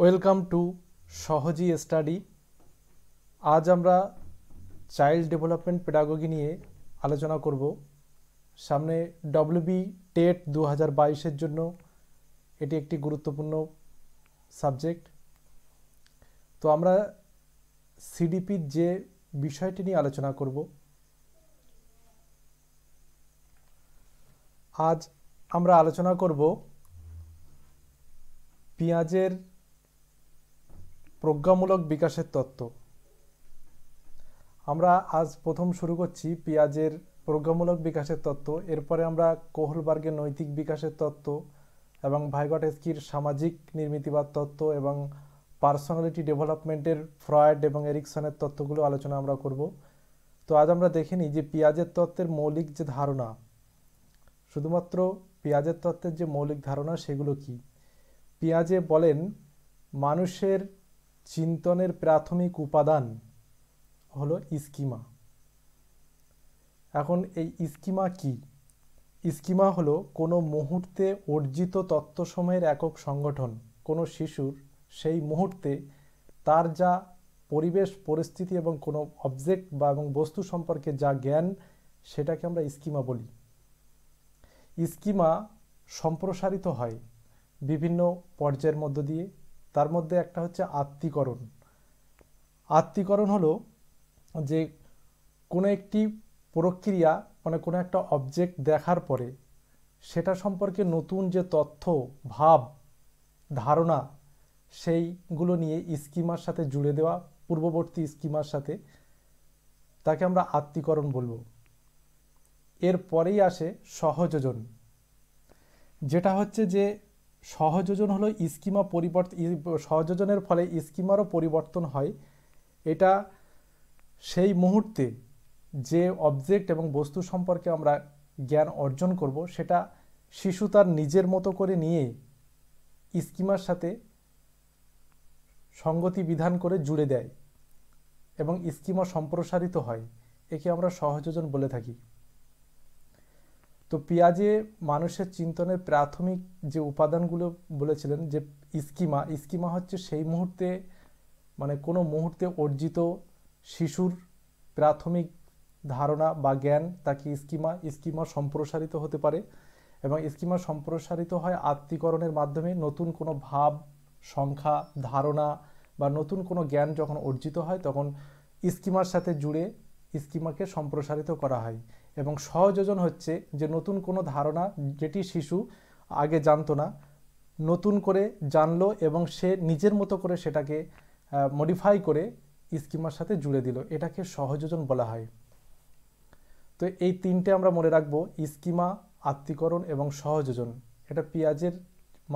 welcome to সহজি study আজ আমরা child development pedagogy নিয়ে আলোচনা করব সামনে ডব্লিউবি টেট দু হাজার বাইশের জন্য এটি একটি গুরুত্বপূর্ণ সাবজেক্ট তো আমরা সিডিপির যে বিষয়টি নিয়ে আলোচনা করব আজ আমরা আলোচনা করব পেঁয়াজের প্রজ্ঞামূলক বিকাশের তত্ত্ব আমরা আজ প্রথম শুরু করছি পেঁয়াজের প্রজ্ঞামূলক বিকাশের তত্ত্ব এরপরে আমরা কোহলবার্গের নৈতিক বিকাশের তত্ত্ব এবং ভাইগটেস্কির সামাজিক নির্মিতিবাদ তত্ত্ব এবং পার্সোনালিটি ডেভেলপমেন্টের ফ্রয়েড এবং এরিকসনের তত্ত্বগুলো আলোচনা আমরা করব তো আজ আমরা দেখে নিই যে পেঁয়াজের তত্ত্বের মৌলিক যে ধারণা শুধুমাত্র পেঁয়াজের তত্ত্বের যে মৌলিক ধারণা সেগুলো কি পেঁয়াজে বলেন মানুষের চিন্তনের প্রাথমিক উপাদান হলো ইস্কিমা এখন এই ইস্কিমা কি ইস্কিমা হলো কোনো মুহূর্তে অর্জিত তত্ত্বসমূহের একক সংগঠন কোনো শিশুর সেই মুহূর্তে তার যা পরিবেশ পরিস্থিতি এবং কোনো অবজেক্ট বা এবং বস্তু সম্পর্কে যা জ্ঞান সেটাকে আমরা স্কিমা বলি স্কিমা সম্প্রসারিত হয় বিভিন্ন পর্যায়ের মধ্য দিয়ে তার মধ্যে একটা হচ্ছে আত্মীকরণ আত্মীকরণ হলো যে কোনো একটি প্রক্রিয়া মানে কোনো একটা অবজেক্ট দেখার পরে সেটা সম্পর্কে নতুন যে তথ্য ভাব ধারণা সেইগুলো নিয়ে স্কিমার সাথে জুড়ে দেওয়া পূর্ববর্তী স্কিমার সাথে তাকে আমরা আত্মীকরণ বলবো এরপরেই আসে সহযোজন যেটা হচ্ছে যে সহযোজন হলো স্কিমা পরিবর্তন সহযোজনের ফলে স্কিমারও পরিবর্তন হয় এটা সেই মুহূর্তে যে অবজেক্ট এবং বস্তু সম্পর্কে আমরা জ্ঞান অর্জন করব সেটা শিশু তার নিজের মতো করে নিয়ে স্কিমার সাথে সঙ্গতি বিধান করে জুড়ে দেয় এবং স্কিমা সম্প্রসারিত হয় একে আমরা সহযোজন বলে থাকি তো পিয়াজে মানুষের চিন্তনের প্রাথমিক যে উপাদানগুলো বলেছিলেন যে স্কিমা স্কিমা হচ্ছে সেই মুহূর্তে মানে কোনো মুহূর্তে অর্জিত শিশুর প্রাথমিক ধারণা বা জ্ঞান তাকে স্কিমা স্কিমা সম্প্রসারিত হতে পারে এবং স্কিমা সম্প্রসারিত হয় আত্মীকরণের মাধ্যমে নতুন কোনো ভাব সংখ্যা ধারণা বা নতুন কোনো জ্ঞান যখন অর্জিত হয় তখন স্কিমার সাথে জুড়ে স্কিমাকে সম্প্রসারিত করা হয় এবং সহযোজন হচ্ছে যে নতুন কোনো ধারণা যেটি শিশু আগে জানতো না নতুন করে জানলো এবং সে নিজের মতো করে সেটাকে মডিফাই করে স্কিমার সাথে জুড়ে দিল এটাকে সহযোজন বলা হয় তো এই তিনটে আমরা মনে রাখবো স্কিমা আত্মীকরণ এবং সহযোজন এটা পিয়াজের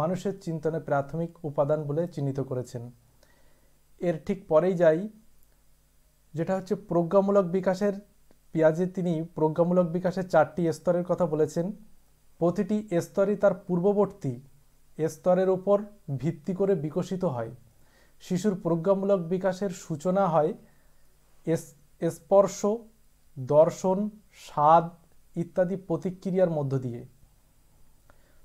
মানুষের চিন্তনে প্রাথমিক উপাদান বলে চিহ্নিত করেছেন এর ঠিক পরেই যাই যেটা হচ্ছে প্রজ্ঞামূলক বিকাশের পিয়াজে তিনি প্রজ্ঞামূলক বিকাশের চারটি স্তরের কথা বলেছেন প্রতিটি স্তরই তার পূর্ববর্তী স্তরের উপর ভিত্তি করে বিকশিত হয় শিশুর প্রজ্ঞামূলক বিকাশের সূচনা হয় স্পর্শ দর্শন স্বাদ ইত্যাদি প্রতিক্রিয়ার মধ্য দিয়ে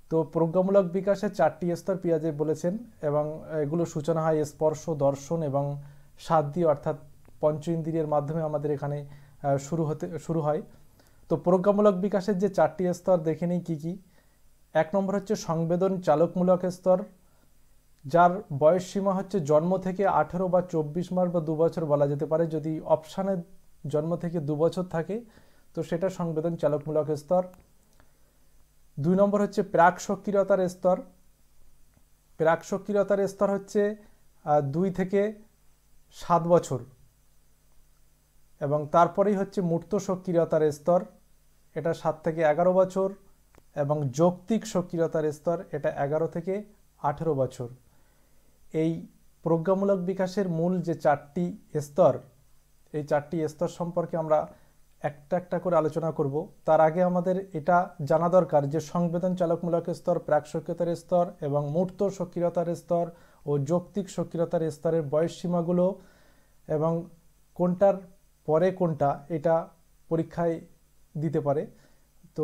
তো প্রজ্ঞামূলক বিকাশে চারটি স্তর পিয়াজে বলেছেন এবং এগুলো সূচনা হয় স্পর্শ দর্শন এবং স্বাদ দিয়ে অর্থাৎ পঞ্চ ইন্দ্রিয়ের মাধ্যমে আমাদের এখানে শুরু হতে শুরু হয় তো প্রজ্ঞামূলক বিকাশের যে চারটি স্তর দেখে নিই কী কী এক নম্বর হচ্ছে সংবেদন চালকমূলক স্তর যার বয়স সীমা হচ্ছে জন্ম থেকে আঠেরো বা চব্বিশ মাস বা দু বছর বলা যেতে পারে যদি অপশানের জন্ম থেকে দু বছর থাকে তো সেটা সংবেদন চালকমূলক স্তর দুই নম্বর হচ্ছে প্রাক সক্রিয়তার স্তর প্রাক সক্রিয়তার স্তর হচ্ছে দুই থেকে সাত বছর এবং তারপরেই হচ্ছে মূর্ত সক্রিয়তার স্তর এটা সাত থেকে এগারো বছর এবং যৌক্তিক সক্রিয়তার স্তর এটা এগারো থেকে আঠেরো বছর এই প্রজ্ঞামূলক বিকাশের মূল যে চারটি স্তর এই চারটি স্তর সম্পর্কে আমরা একটা একটা করে আলোচনা করব তার আগে আমাদের এটা জানা দরকার যে সংবেদন চালকমূলক স্তর প্রাক সক্রিয়তার স্তর এবং মূর্ত সক্রিয়তার স্তর ও যৌক্তিক সক্রিয়তার স্তরের বয়স সীমাগুলো এবং কোনটার পরে কোনটা এটা পরীক্ষায় দিতে পারে তো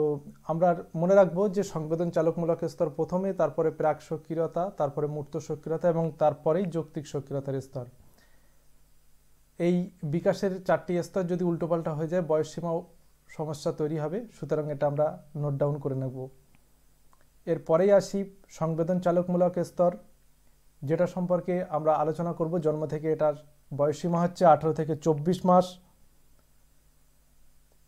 আমরা মনে রাখবো যে সংবেদন চালকমূলক স্তর প্রথমে তারপরে প্রাক সক্রিয়তা তারপরে মূর্ত সক্রিয়তা এবং তারপরেই যৌক্তিক সক্রিয়তার স্তর এই বিকাশের চারটি স্তর যদি উল্টোপাল্টা হয়ে যায় বয়সসীমাও সমস্যা তৈরি হবে সুতরাং এটা আমরা নোট ডাউন করে নেব এরপরেই আসি সংবেদন চালকমূলক স্তর যেটা সম্পর্কে আমরা আলোচনা করব জন্ম থেকে এটার বয়সসীমা হচ্ছে আঠারো থেকে চব্বিশ মাস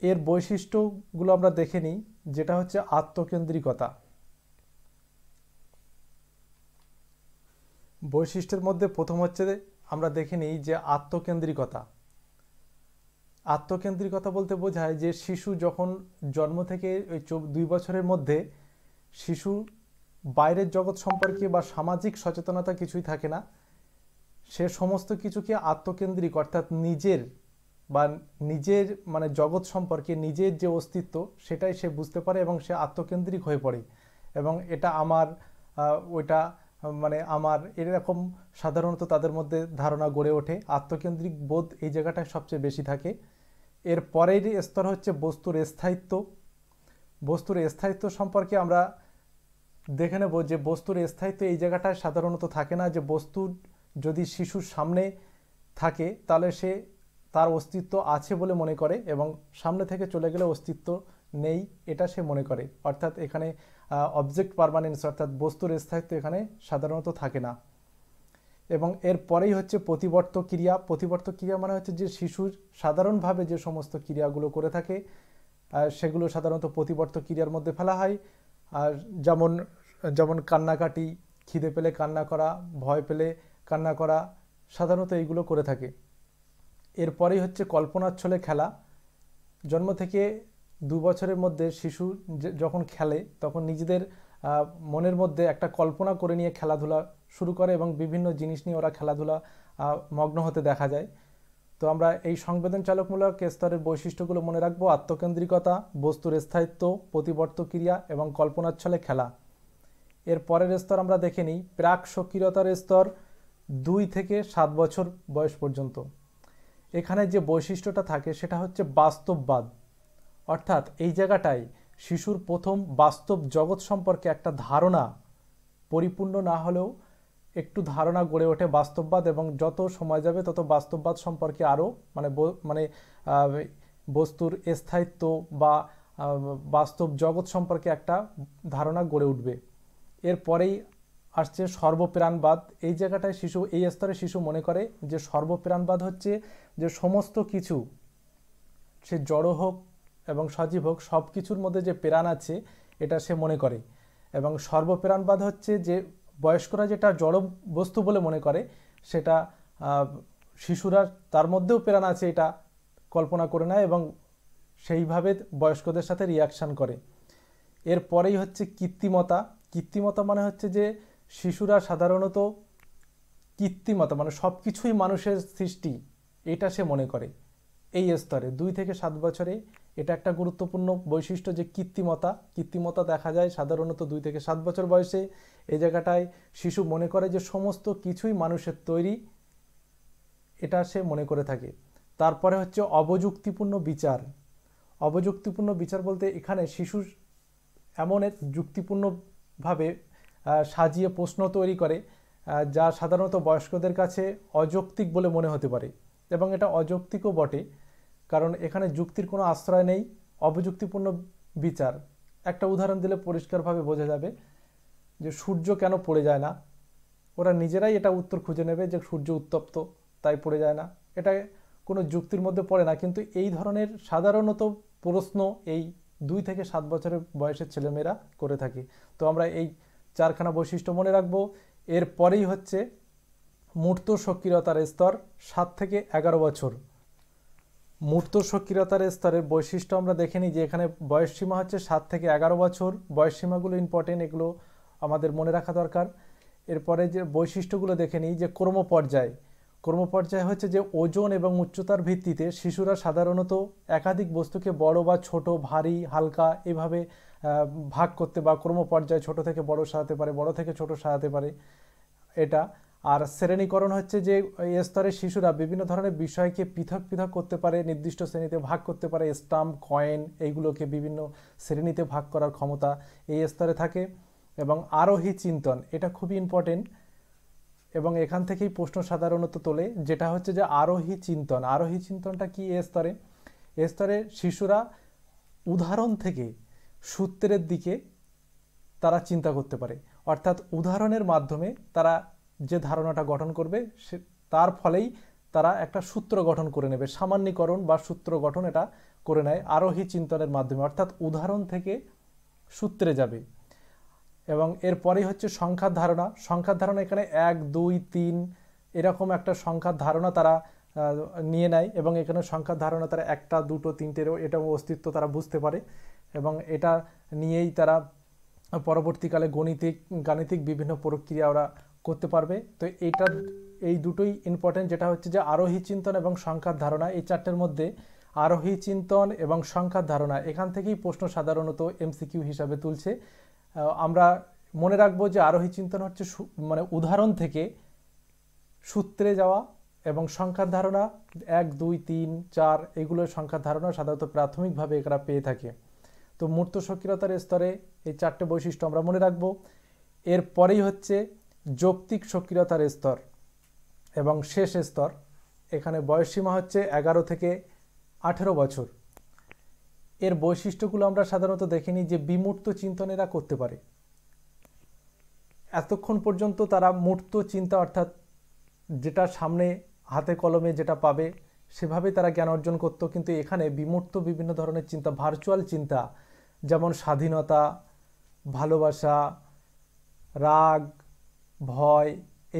এর বৈশিষ্ট্যগুলো আমরা দেখে নিই যেটা হচ্ছে আত্মকেন্দ্রিকতা বৈশিষ্ট্যের মধ্যে প্রথম হচ্ছে আমরা দেখে নিই যে আত্মকেন্দ্রিকতা আত্মকেন্দ্রিকতা বলতে বোঝায় যে শিশু যখন জন্ম থেকে ওই দুই বছরের মধ্যে শিশু বাইরের জগৎ সম্পর্কে বা সামাজিক সচেতনতা কিছুই থাকে না সে সমস্ত কিছুকে আত্মকেন্দ্রিক অর্থাৎ নিজের বা নিজের মানে জগৎ সম্পর্কে নিজের যে অস্তিত্ব সেটাই সে বুঝতে পারে এবং সে আত্মকেন্দ্রিক হয়ে পড়ে এবং এটা আমার ওইটা মানে আমার এরকম সাধারণত তাদের মধ্যে ধারণা গড়ে ওঠে আত্মকেন্দ্রিক বোধ এই জায়গাটায় সবচেয়ে বেশি থাকে এর পরের স্তর হচ্ছে বস্তুর স্থায়িত্ব বস্তুর স্থায়িত্ব সম্পর্কে আমরা দেখে নেব যে বস্তুর স্থায়িত্ব এই জায়গাটায় সাধারণত থাকে না যে বস্তু যদি শিশুর সামনে থাকে তাহলে সে তার অস্তিত্ব আছে বলে মনে করে এবং সামনে থেকে চলে গেলে অস্তিত্ব নেই এটা সে মনে করে অর্থাৎ এখানে অবজেক্ট পারমানেন্স অর্থাৎ বস্তুর স্থায়িত্ব এখানে সাধারণত থাকে না এবং এর পরেই হচ্ছে প্রতিবর্ত ক্রিয়া প্রতিবর্ত ক্রিয়া মানে হচ্ছে যে শিশুর সাধারণভাবে যে সমস্ত ক্রিয়াগুলো করে থাকে সেগুলো সাধারণত প্রতিবর্ত ক্রিয়ার মধ্যে ফেলা হয় আর যেমন যেমন কান্নাকাটি খিদে পেলে কান্না করা ভয় পেলে কান্না করা সাধারণত এইগুলো করে থাকে এরপরেই হচ্ছে কল্পনার ছলে খেলা জন্ম থেকে দু বছরের মধ্যে শিশু যখন খেলে তখন নিজেদের মনের মধ্যে একটা কল্পনা করে নিয়ে খেলাধুলা শুরু করে এবং বিভিন্ন জিনিস নিয়ে ওরা খেলাধুলা মগ্ন হতে দেখা যায় তো আমরা এই সংবেদনচালকমূলক স্তরের বৈশিষ্ট্যগুলো মনে রাখবো আত্মকেন্দ্রিকতা বস্তুর স্থায়িত্ব প্রতিবর্ত ক্রিয়া এবং কল্পনার ছলে খেলা এর পরের স্তর আমরা দেখে নিই প্রাক সক্রিয়তার স্তর দুই থেকে সাত বছর বয়স পর্যন্ত এখানে যে বৈশিষ্ট্যটা থাকে সেটা হচ্ছে বাস্তববাদ অর্থাৎ এই জায়গাটায় শিশুর প্রথম বাস্তব জগৎ সম্পর্কে একটা ধারণা পরিপূর্ণ না হলেও একটু ধারণা গড়ে ওঠে বাস্তববাদ এবং যত সময় যাবে তত বাস্তববাদ সম্পর্কে আরও মানে মানে বস্তুর স্থায়িত্ব বা বাস্তব জগৎ সম্পর্কে একটা ধারণা গড়ে উঠবে এরপরেই আসছে সর্বপ্রাণবাদ এই জায়গাটায় শিশু এই স্তরে শিশু মনে করে যে সর্বপ্রাণবাদ হচ্ছে যে সমস্ত কিছু সে জড় হোক এবং সজীব হোক সব কিছুর মধ্যে যে প্রাণ আছে এটা সে মনে করে এবং সর্বপ্রাণবাদ হচ্ছে যে বয়স্করা যেটা জড় বস্তু বলে মনে করে সেটা শিশুরা তার মধ্যেও প্রাণ আছে এটা কল্পনা করে নেয় এবং সেইভাবে বয়স্কদের সাথে রিয়াকশান করে এরপরেই হচ্ছে কৃত্রিমতা কৃত্রিমতা মানে হচ্ছে যে শিশুরা সাধারণত কৃত্রিমতা মানে সব কিছুই মানুষের সৃষ্টি এটা সে মনে করে এই স্তরে দুই থেকে সাত বছরে এটা একটা গুরুত্বপূর্ণ বৈশিষ্ট্য যে কৃত্রিমতা কৃত্রিমতা দেখা যায় সাধারণত দুই থেকে সাত বছর বয়সে এই জায়গাটায় শিশু মনে করে যে সমস্ত কিছুই মানুষের তৈরি এটা সে মনে করে থাকে তারপরে হচ্ছে অবযুক্তিপূর্ণ বিচার অবযুক্তিপূর্ণ বিচার বলতে এখানে শিশুর এমন যুক্তিপূর্ণভাবে সাজিয়ে প্রশ্ন তৈরি করে যা সাধারণত বয়স্কদের কাছে অযৌক্তিক বলে মনে হতে পারে এবং এটা অযৌক্তিকও বটে কারণ এখানে যুক্তির কোনো আশ্রয় নেই অবযুক্তিপূর্ণ বিচার একটা উদাহরণ দিলে পরিষ্কারভাবে বোঝা যাবে যে সূর্য কেন পড়ে যায় না ওরা নিজেরাই এটা উত্তর খুঁজে নেবে যে সূর্য উত্তপ্ত তাই পড়ে যায় না এটা কোনো যুক্তির মধ্যে পড়ে না কিন্তু এই ধরনের সাধারণত প্রশ্ন এই দুই থেকে সাত বছরের বয়সের ছেলেমেয়েরা করে থাকে তো আমরা এই চারখানা বৈশিষ্ট্য মনে রাখবো এরপরেই হচ্ছে মূর্ত সক্রিয়তার স্তর সাত থেকে এগারো বছর মূর্ত সক্রিয়তার স্তরের বৈশিষ্ট্য আমরা দেখে নিই যে এখানে বয়সসীমা হচ্ছে সাত থেকে এগারো বছর বয়সসীমাগুলো ইম্পর্টেন্ট এগুলো আমাদের মনে রাখা দরকার এরপরে যে বৈশিষ্ট্যগুলো দেখে নিই যে পর্যায়ে কর্মপর্যায় হচ্ছে যে ওজন এবং উচ্চতার ভিত্তিতে শিশুরা সাধারণত একাধিক বস্তুকে বড় বা ছোট ভারী হালকা এভাবে ভাগ করতে বা কর্মপর্যায় ছোট থেকে বড় সাজাতে পারে বড় থেকে ছোট সাজাতে পারে এটা আর শ্রেণীকরণ হচ্ছে যে স্তরের শিশুরা বিভিন্ন ধরনের বিষয়কে পৃথক পৃথক করতে পারে নির্দিষ্ট শ্রেণীতে ভাগ করতে পারে স্টাম্প কয়েন এইগুলোকে বিভিন্ন শ্রেণীতে ভাগ করার ক্ষমতা এই স্তরে থাকে এবং আরোহী চিন্তন এটা খুবই ইম্পর্টেন্ট এবং এখান থেকেই প্রশ্ন সাধারণত তোলে যেটা হচ্ছে যে আরোহী চিন্তন আরোহী চিন্তনটা কি এ স্তরে এ স্তরে শিশুরা উদাহরণ থেকে সূত্রের দিকে তারা চিন্তা করতে পারে অর্থাৎ উদাহরণের মাধ্যমে তারা যে ধারণাটা গঠন করবে সে তার ফলেই তারা একটা সূত্র গঠন করে নেবে সামান্যীকরণ বা সূত্র গঠন এটা করে নেয় আরোহী চিন্তনের মাধ্যমে অর্থাৎ উদাহরণ থেকে সূত্রে যাবে এবং এরপরেই হচ্ছে সংখ্যার ধারণা সংখ্যার ধারণা এখানে এক দুই তিন এরকম একটা সংখ্যার ধারণা তারা নিয়ে নেয় এবং এখানে সংখ্যার ধারণা তারা একটা দুটো তিনটেরও এটাও অস্তিত্ব তারা বুঝতে পারে এবং এটা নিয়েই তারা পরবর্তীকালে গণিতিক গাণিতিক বিভিন্ন প্রক্রিয়া ওরা করতে পারবে তো এটা এই দুটোই ইম্পর্টেন্ট যেটা হচ্ছে যে আরোহী চিন্তন এবং সংখ্যার ধারণা এই চারটের মধ্যে আরোহী চিন্তন এবং সংখ্যার ধারণা এখান থেকেই প্রশ্ন সাধারণত এমসিকিউ হিসাবে তুলছে আমরা মনে রাখবো যে আরোহী চিন্তন হচ্ছে মানে উদাহরণ থেকে সূত্রে যাওয়া এবং সংখ্যার ধারণা এক দুই তিন চার এগুলোর সংখ্যার ধারণা সাধারণত প্রাথমিকভাবে এরা পেয়ে থাকে তো মূর্ত সক্রিয়তার স্তরে এই চারটে বৈশিষ্ট্য আমরা মনে রাখব এরপরেই হচ্ছে যৌক্তিক সক্রিয়তার স্তর এবং শেষ স্তর এখানে বয়সীমা হচ্ছে এগারো থেকে আঠেরো বছর এর বৈশিষ্ট্যগুলো আমরা সাধারণত দেখিনি যে বিমূর্ত চিন্তনেরা করতে পারে এতক্ষণ পর্যন্ত তারা মূর্ত চিন্তা অর্থাৎ যেটা সামনে হাতে কলমে যেটা পাবে সেভাবে তারা জ্ঞান অর্জন করত কিন্তু এখানে বিমূর্ত বিভিন্ন ধরনের চিন্তা ভার্চুয়াল চিন্তা যেমন স্বাধীনতা ভালোবাসা রাগ ভয়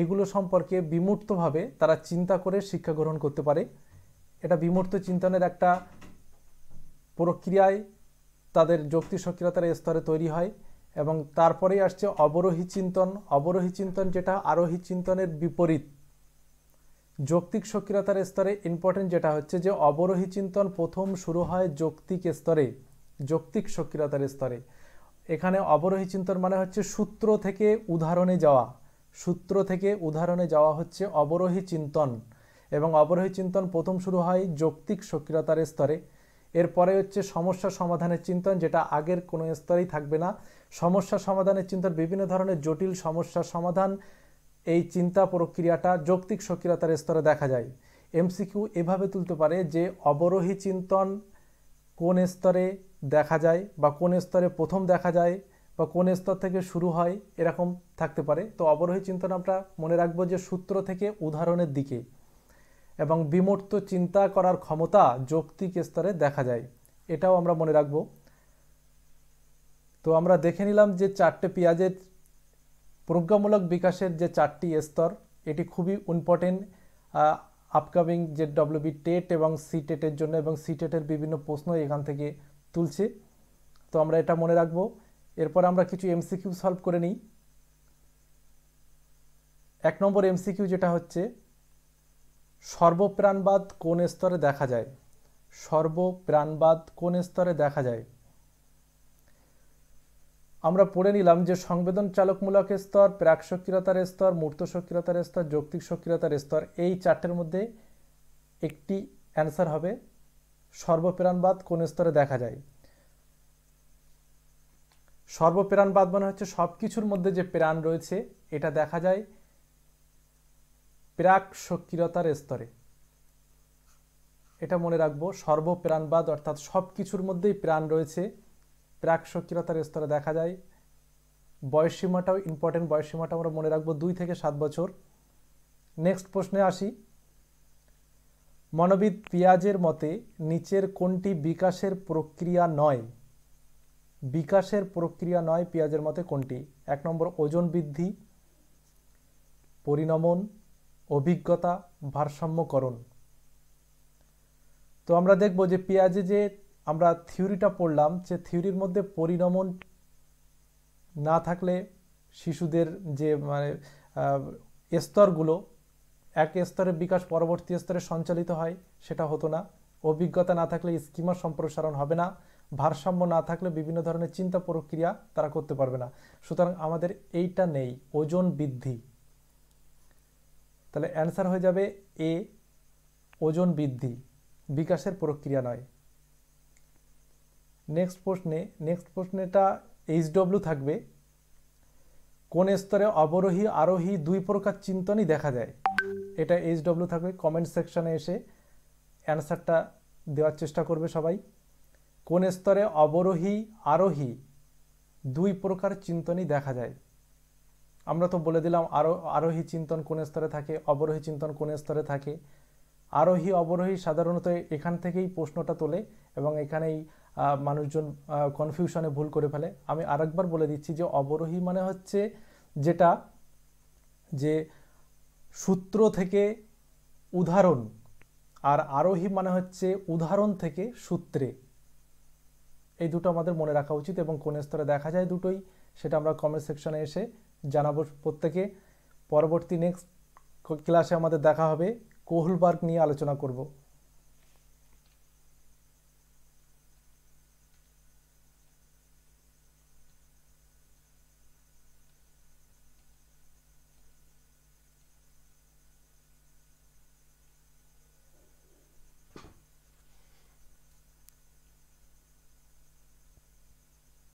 এগুলো সম্পর্কে বিমূর্তভাবে তারা চিন্তা করে শিক্ষা গ্রহণ করতে পারে এটা বিমূর্ত চিন্তনের একটা প্রক্রিয়ায় তাদের যৌক্তি সক্রিয়তার স্তরে তৈরি হয় এবং তারপরেই আসছে অবরোহী চিন্তন অবরোহী চিন্তন যেটা আরোহী চিন্তনের বিপরীত যৌক্তিক সক্রিয়তার স্তরে ইম্পর্টেন্ট যেটা হচ্ছে যে অবরোহী চিন্তন প্রথম শুরু হয় যৌক্তিক স্তরে যৌক্তিক সক্রিয়তার স্তরে এখানে অবরোহী চিন্তন মানে হচ্ছে সূত্র থেকে উদাহরণে যাওয়া সূত্র থেকে উদাহরণে যাওয়া হচ্ছে অবরোহী চিন্তন এবং অবরোহী চিন্তন প্রথম শুরু হয় যৌক্তিক সক্রিয়তার স্তরে এরপরে হচ্ছে সমস্যা সমাধানের চিন্তন যেটা আগের কোনো স্তরেই থাকবে না সমস্যা সমাধানের চিন্তন বিভিন্ন ধরনের জটিল সমস্যা সমাধান এই চিন্তা প্রক্রিয়াটা যৌক্তিক সক্রিয়তার স্তরে দেখা যায় এমসিকিউ এভাবে তুলতে পারে যে অবরোহী চিন্তন কোন স্তরে দেখা যায় বা কোন স্তরে প্রথম দেখা যায় বা কোন স্তর থেকে শুরু হয় এরকম থাকতে পারে তো অবরোহী চিন্তন আমরা মনে রাখবো যে সূত্র থেকে উদাহরণের দিকে এবং বিমূর্ত চিন্তা করার ক্ষমতা যৌক্তিক স্তরে দেখা যায় এটাও আমরা মনে রাখব তো আমরা দেখে নিলাম যে চারটে পেঁয়াজের প্রজ্ঞামূলক বিকাশের যে চারটি স্তর এটি খুবই ইম্পর্টেন্ট আপকামিং যে ডব্লিউবি টেট এবং সি টেটের জন্য এবং সি টেটের বিভিন্ন প্রশ্ন এখান থেকে তুলছে তো আমরা এটা মনে রাখব এরপর আমরা কিছু এমসিকিউ সলভ করে নিই এক নম্বর এমসিকিউ যেটা হচ্ছে সর্বপ্রাণবাদ কোন স্তরে দেখা যায় সর্বপ্রাণবাদ কোন স্তরে দেখা যায় আমরা পড়ে নিলাম যে সংবেদন চালকমূলক স্তর প্রাক সক্রিয়তার স্তর মূর্ত সক্রিয়তার স্তর যৌক্তিক সক্রিয়তার স্তর এই চারটের মধ্যে একটি অ্যান্সার হবে সর্বপ্রাণবাদ কোন স্তরে দেখা যায় সর্বপ্রাণবাদ মানে হচ্ছে সব কিছুর মধ্যে যে প্রাণ রয়েছে এটা দেখা যায় প্রাক সক্রিয়তার স্তরে এটা মনে রাখবো সর্বপ্রাণবাদ অর্থাৎ সব কিছুর মধ্যেই প্রাণ রয়েছে প্রাক সক্রিয়তার স্তরে দেখা যায় বয়সীমাটাও ইম্পর্টেন্ট বয়সসীমাটা আমরা মনে রাখবো দুই থেকে সাত বছর নেক্সট প্রশ্নে আসি মনোবিদ পিয়াজের মতে নিচের কোনটি বিকাশের প্রক্রিয়া নয় বিকাশের প্রক্রিয়া নয় পিয়াজের মতে কোনটি এক নম্বর ওজন বৃদ্ধি পরিণমন অভিজ্ঞতা ভারসাম্যকরণ তো আমরা দেখব যে পেঁয়াজে যে আমরা থিওরিটা পড়লাম যে থিওরির মধ্যে পরিণমন না থাকলে শিশুদের যে মানে স্তরগুলো এক স্তরের বিকাশ পরবর্তী স্তরে সঞ্চালিত হয় সেটা হতো না অভিজ্ঞতা না থাকলে স্কিমার সম্প্রসারণ হবে না ভারসাম্য না থাকলে বিভিন্ন ধরনের চিন্তা প্রক্রিয়া তারা করতে পারবে না সুতরাং আমাদের এইটা নেই ওজন বৃদ্ধি তাহলে অ্যান্সার হয়ে যাবে এ ওজন বৃদ্ধি বিকাশের প্রক্রিয়া নয় নেক্সট প্রশ্নে নেক্সট প্রশ্নেটা ডব্লিউ থাকবে কোন স্তরে অবরোহী আরোহী দুই প্রকার চিন্তনই দেখা যায় এটা ডব্লিউ থাকবে কমেন্ট সেকশানে এসে অ্যান্সারটা দেওয়ার চেষ্টা করবে সবাই কোন স্তরে অবরোহী আরোহী দুই প্রকার চিন্তনই দেখা যায় আমরা তো বলে দিলাম আরো আরোহী চিন্তন কোন স্তরে থাকে অবরোহী চিন্তন কোন স্তরে থাকে আরোহী অবরোহী সাধারণত এখান থেকেই প্রশ্নটা তোলে এবং এখানেই মানুষজন কনফিউশনে ভুল করে ফেলে আমি আরেকবার বলে দিচ্ছি যে অবরোহী মানে হচ্ছে যেটা যে সূত্র থেকে উদাহরণ আর আরোহী মানে হচ্ছে উদাহরণ থেকে সূত্রে এই দুটো আমাদের মনে রাখা উচিত এবং কোন স্তরে দেখা যায় দুটোই সেটা আমরা কমেন্ট সেকশনে এসে জানাবো প্রত্যেকে পরবর্তী নেক্সট ক্লাসে আমাদের দেখা হবে কোহলবার্গ নিয়ে আলোচনা করব